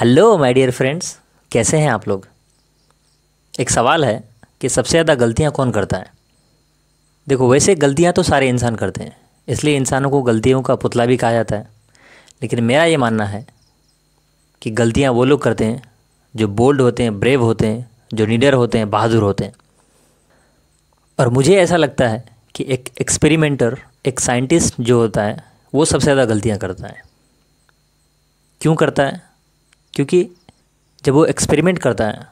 hello my dear friends कैसे हैं आप लोग एक सवाल है कि सबसे ज़्यादा गलतियां कौन करता है देखो वैसे गलतियां तो सारे इंसान करते हैं इसलिए इंसानों को गलतियों का पुतला भी कहा जाता है लेकिन मेरा ये मानना है कि गलतियां वो लोग करते हैं जो बोल्ड होते हैं ब्रेव होते हैं जो निडर होते हैं बहादुर होते हैं और मुझे ऐसा लगता है कि एक एक्सपेरिमेंटर एक साइंटिस्ट जो होता है वो सबसे ज़्यादा गलतियाँ करता है क्यों करता है क्योंकि जब वो एक्सपेरिमेंट करता है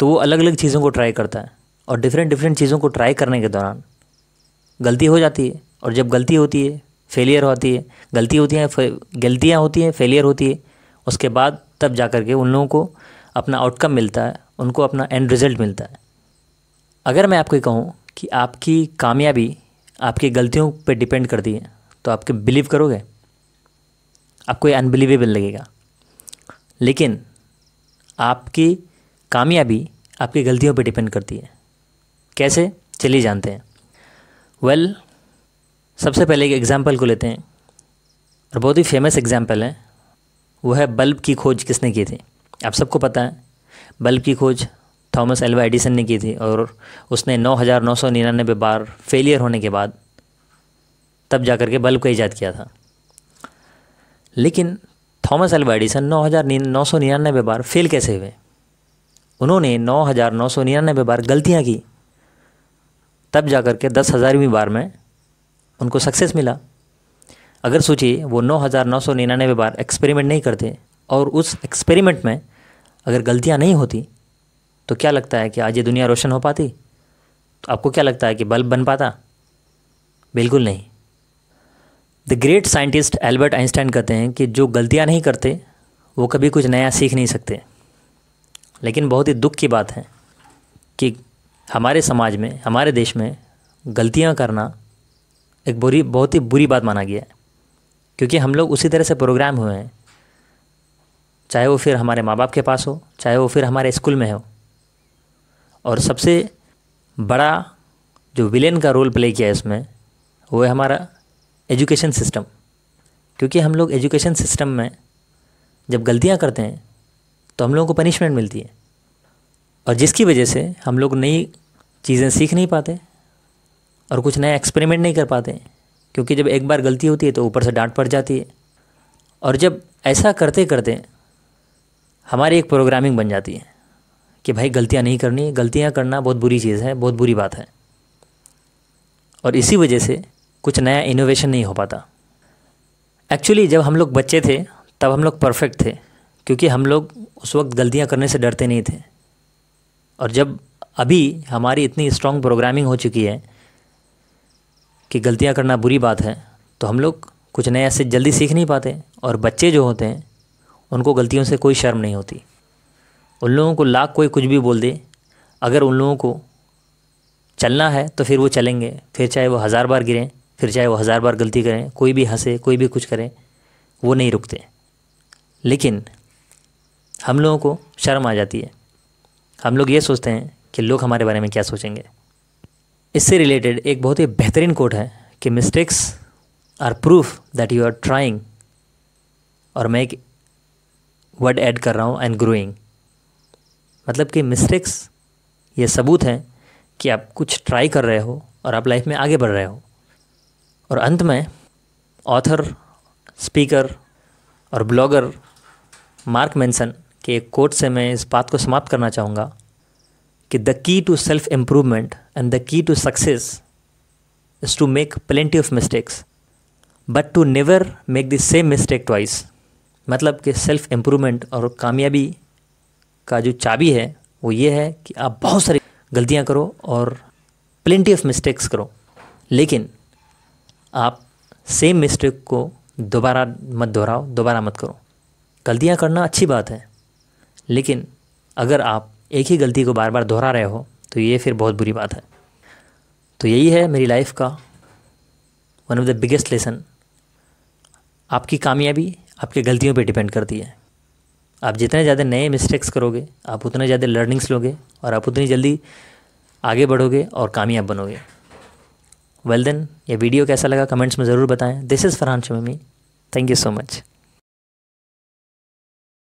तो वो अलग अलग चीज़ों को ट्राई करता है और डिफरेंट डिफरेंट चीज़ों को ट्राई करने के दौरान गलती हो जाती है और जब गलती होती है फेलियर होती है गलती होती है गलतियाँ होती हैं फेलियर होती है उसके बाद तब जा कर के उन लोगों को अपना आउटकम मिलता है उनको अपना एंड रिज़ल्ट मिलता है अगर मैं आपको कहूँ कि आपकी कामयाबी आपकी गलतियों पर डिपेंड करती है तो आपके बिलीव करोगे आपको ये अनबिलीवेबल लगेगा लेकिन आपकी कामयाबी आपकी गलतियों पर डिपेंड करती है कैसे चलिए जानते हैं वेल well, सबसे पहले एक एग्ज़ाम्पल को लेते हैं और बहुत ही फेमस एग्ज़ाम्पल है वो है बल्ब की खोज किसने की थी आप सबको पता है बल्ब की खोज थॉमस एल्वा एडिसन ने की थी और उसने 9999 बार फेलियर होने के बाद तब जा कर के बल्ब का ईजाद किया था लेकिन थॉमस एल्वा एडिसन नौ हज़ार नौ सौ निन्यानवे बार फेल कैसे हुए उन्होंने नौ हज़ार नौ सौ निन्यानवे बार गलतियाँ की तब जा कर के दस हज़ारवीं बार में उनको सक्सेस मिला अगर सोचिए वो नौ हज़ार नौ सौ निन्यानवे बार एक्सपेरिमेंट नहीं करते और उस एक्सपेरिमेंट में अगर गलतियाँ नहीं होती तो क्या लगता है कि आज ये दुनिया रोशन हो पाती तो आपको क्या लगता है कि बल्ब बन पाता बिल्कुल नहीं the great scientist Albert Einstein कहते हैं कि जो गलतियाँ नहीं करते वो कभी कुछ नया सीख नहीं सकते लेकिन बहुत ही दुख की बात है कि हमारे समाज में हमारे देश में गलतियाँ करना एक बुरी बहुत ही बुरी बात माना गया है क्योंकि हम लोग उसी तरह से प्रोग्राम हुए हैं चाहे वो फिर हमारे माँ बाप के पास हो चाहे वो फिर हमारे स्कूल में हो और सबसे बड़ा जो विलेन का रोल प्ले किया है इसमें वो है हमारा एजुकेशन सिस्टम क्योंकि हम लोग एजुकेशन सिस्टम में जब गलतियाँ करते हैं तो हम लोगों को पनिशमेंट मिलती है और जिसकी वजह से हम लोग नई चीज़ें सीख नहीं पाते और कुछ नया एक्सपेरिमेंट नहीं कर पाते क्योंकि जब एक बार गलती होती है तो ऊपर से डांट पड़ जाती है और जब ऐसा करते करते हमारी एक प्रोग्रामिंग बन जाती है कि भाई गलतियाँ नहीं करनी गलतियाँ करना बहुत बुरी चीज़ है बहुत बुरी बात है और इसी वजह से कुछ नया इनोवेशन नहीं हो पाता एक्चुअली जब हम लोग बच्चे थे तब हम लोग परफेक्ट थे क्योंकि हम लोग उस वक्त गलतियाँ करने से डरते नहीं थे और जब अभी हमारी इतनी स्ट्रॉन्ग प्रोग्रामिंग हो चुकी है कि गलतियाँ करना बुरी बात है तो हम लोग कुछ नया से जल्दी सीख नहीं पाते और बच्चे जो होते हैं उनको गलतियों से कोई शर्म नहीं होती उन लोगों को लाख कोई कुछ भी बोल दे अगर उन लोगों को चलना है तो फिर वो चलेंगे फिर चाहे वो हज़ार बार गिरें फिर चाहे वो हज़ार बार गलती करें कोई भी हंसे कोई भी कुछ करें वो नहीं रुकते लेकिन हम लोगों को शर्म आ जाती है हम लोग ये सोचते हैं कि लोग हमारे बारे में क्या सोचेंगे इससे रिलेटेड एक बहुत ही बेहतरीन कोट है कि mistakes are proof that you are trying और मैं एक वर्ड ऐड कर रहा हूँ एंड ग्रोइंग मतलब कि मिस्टेक्स ये सबूत हैं कि आप कुछ ट्राई कर रहे हो और आप लाइफ में आगे बढ़ रहे हो और अंत में ऑथर स्पीकर और ब्लॉगर मार्क मैंसन के एक कोट से मैं इस बात को समाप्त करना चाहूँगा कि the key to self improvement and the key to success is to make plenty of mistakes but to never make the same mistake twice मतलब कि सेल्फ इम्प्रूवमेंट और कामयाबी का जो चाबी है वो ये है कि आप बहुत सारी गलतियाँ करो और प्लेंटी ऑफ मिस्टेक्स करो लेकिन आप सेम मिस्टेक को दोबारा मत दोहराओ दोबारा मत करो गलतियाँ करना अच्छी बात है लेकिन अगर आप एक ही गलती को बार बार दोहरा रहे हो तो ये फिर बहुत बुरी बात है तो यही है मेरी लाइफ का one of the biggest lesson आपकी कामयाबी आपकी गलतियों पे डिपेंड करती है आप जितने ज़्यादा नए मिस्टेक्स करोगे आप उतने ज़्यादा लर्निंग्स लोगे और आप उतनी जल्दी आगे बढ़ोगे और कामयाब बनोगे वेल देन ये वीडियो कैसा लगा कमेंट्स में ज़रूर बताएं this is Farhan Shami thank you so much